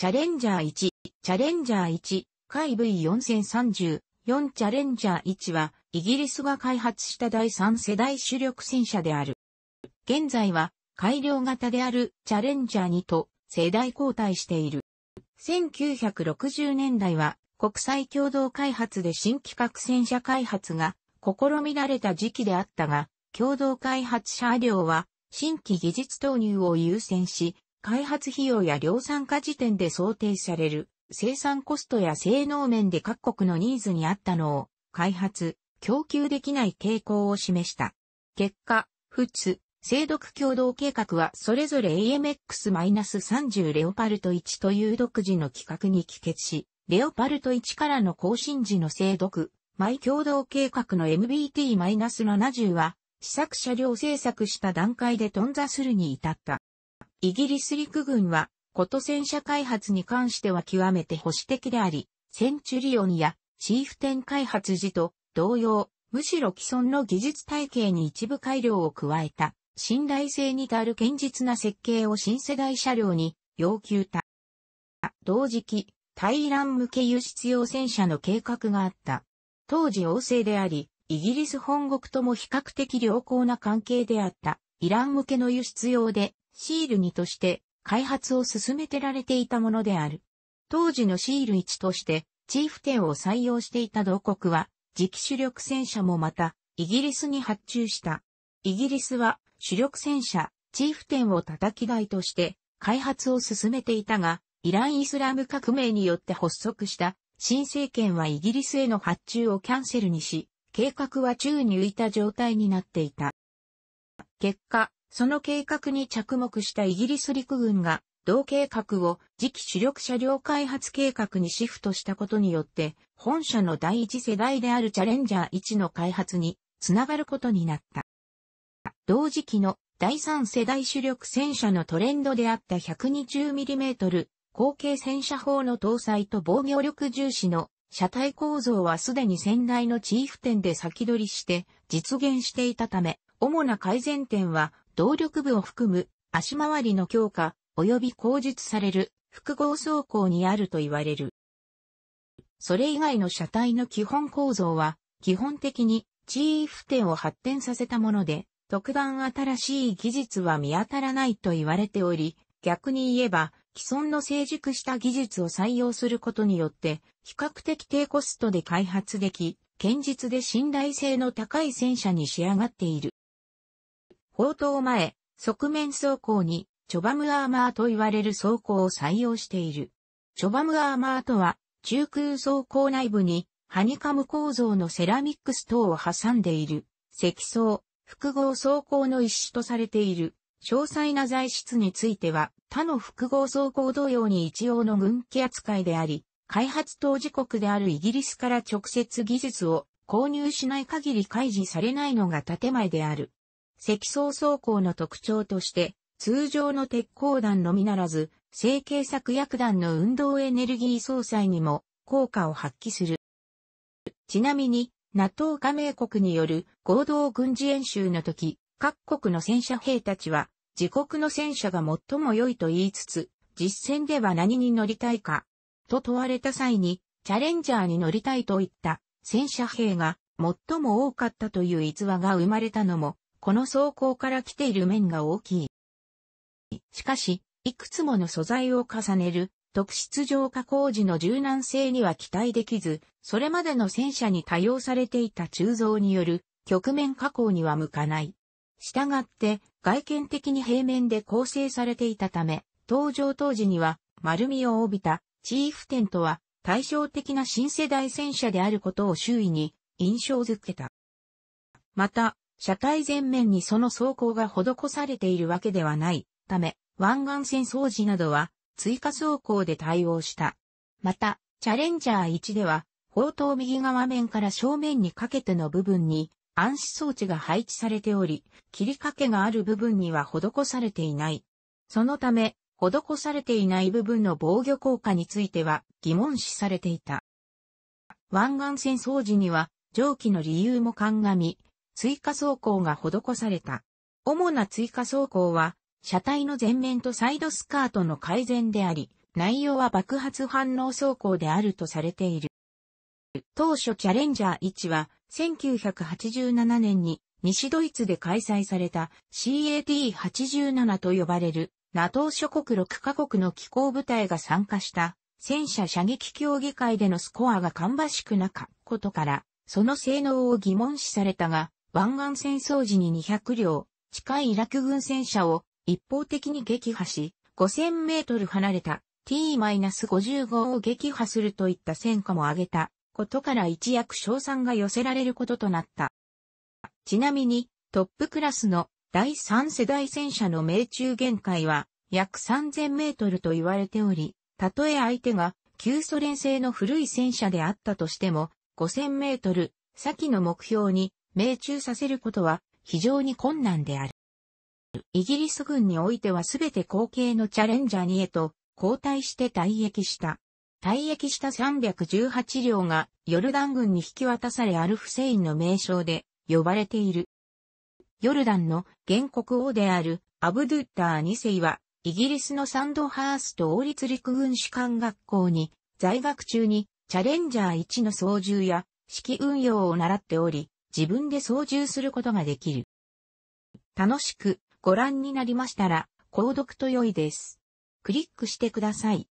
チャレンジャー1、チャレンジャー1、海 V4030、4チャレンジャー1は、イギリスが開発した第3世代主力戦車である。現在は、改良型であるチャレンジャー2と世代交代している。1960年代は、国際共同開発で新規格戦車開発が試みられた時期であったが、共同開発車両は新規技術投入を優先し、開発費用や量産化時点で想定される生産コストや性能面で各国のニーズに合ったのを開発、供給できない傾向を示した。結果、普通、制精読共同計画はそれぞれ AMX-30 レオパルト1という独自の規格に帰結し、レオパルト1からの更新時の精読、イ共同計画の MBT-70 は、試作車両制作した段階で頓挫するに至った。イギリス陸軍は、こと戦車開発に関しては極めて保守的であり、センチュリオンやチーフテン開発時と同様、むしろ既存の技術体系に一部改良を加えた、信頼性に足る堅実な設計を新世代車両に要求た。同時期、対イラン向け輸出用戦車の計画があった。当時旺盛であり、イギリス本国とも比較的良好な関係であった、イラン向けの輸出用でシール2として開発を進めてられていたものである。当時のシール1としてチーフテンを採用していた同国は、次期主力戦車もまた、イギリスに発注した。イギリスは主力戦車、チーフテンを叩き台として開発を進めていたが、イラン・イスラム革命によって発足した新政権はイギリスへの発注をキャンセルにし、計画は宙に浮いた状態になっていた。結果、その計画に着目したイギリス陸軍が、同計画を次期主力車両開発計画にシフトしたことによって、本社の第一世代であるチャレンジャー1の開発につながることになった。同時期の第三世代主力戦車のトレンドであった 120mm 後継戦車砲の搭載と防御力重視の車体構造はすでに先代のチーフ店で先取りして実現していたため、主な改善点は動力部を含む足回りの強化及び口述される複合走行にあると言われる。それ以外の車体の基本構造は基本的にチーフ点を発展させたもので特段新しい技術は見当たらないと言われており逆に言えば既存の成熟した技術を採用することによって比較的低コストで開発でき堅実で信頼性の高い戦車に仕上がっている。応答前、側面走行に、チョバムアーマーと言われる走行を採用している。チョバムアーマーとは、中空走行内部に、ハニカム構造のセラミックス等を挟んでいる、積層、複合走行の一種とされている。詳細な材質については、他の複合走行同様に一応の軍機扱いであり、開発当事国であるイギリスから直接技術を購入しない限り開示されないのが建前である。積層装甲の特徴として、通常の鉄鋼弾のみならず、成形作薬弾の運動エネルギー総裁にも効果を発揮する。ちなみに、NATO 加盟国による合同軍事演習の時、各国の戦車兵たちは、自国の戦車が最も良いと言いつつ、実戦では何に乗りたいか、と問われた際に、チャレンジャーに乗りたいといった戦車兵が最も多かったという逸話が生まれたのも、この走行から来ている面が大きい。しかし、いくつもの素材を重ねる特質浄化工事の柔軟性には期待できず、それまでの戦車に多用されていた鋳造による局面加工には向かない。したがって、外見的に平面で構成されていたため、登場当時には丸みを帯びたチーフテントは対照的な新世代戦車であることを周囲に印象づけた。また、社会全面にその走行が施されているわけではないため、湾岸線掃除などは追加走行で対応した。また、チャレンジャー1では、砲塔右側面から正面にかけての部分に暗視装置が配置されており、切りかけがある部分には施されていない。そのため、施されていない部分の防御効果については疑問視されていた。湾岸線掃除には、蒸気の理由も鑑み、追加走行が施された。主な追加走行は、車体の前面とサイドスカートの改善であり、内容は爆発反応走行であるとされている。当初チャレンジャー1は、1987年に西ドイツで開催された CAT87 と呼ばれる NATO 諸国6カ国の機構部隊が参加した戦車射撃競技会でのスコアが芳しくなかったことから、その性能を疑問視されたが、湾岸戦争時に200両、近いイラク軍戦車を一方的に撃破し、5000メートル離れた T-55 を撃破するといった戦果も挙げたことから一躍賞賛が寄せられることとなった。ちなみにトップクラスの第3世代戦車の命中限界は約3000メートルと言われており、たとえ相手が旧ソ連製の古い戦車であったとしても5000メートル先の目標に命中させることは非常に困難である。イギリス軍においてはすべて後継のチャレンジャー2へと交代して退役した。退役した318両がヨルダン軍に引き渡されアルフセインの名称で呼ばれている。ヨルダンの原告王であるアブドゥッター2世はイギリスのサンドハースト王立陸軍士官学校に在学中にチャレンジャー1の操縦や指揮運用を習っており、自分で操縦することができる。楽しくご覧になりましたら、購読と良いです。クリックしてください。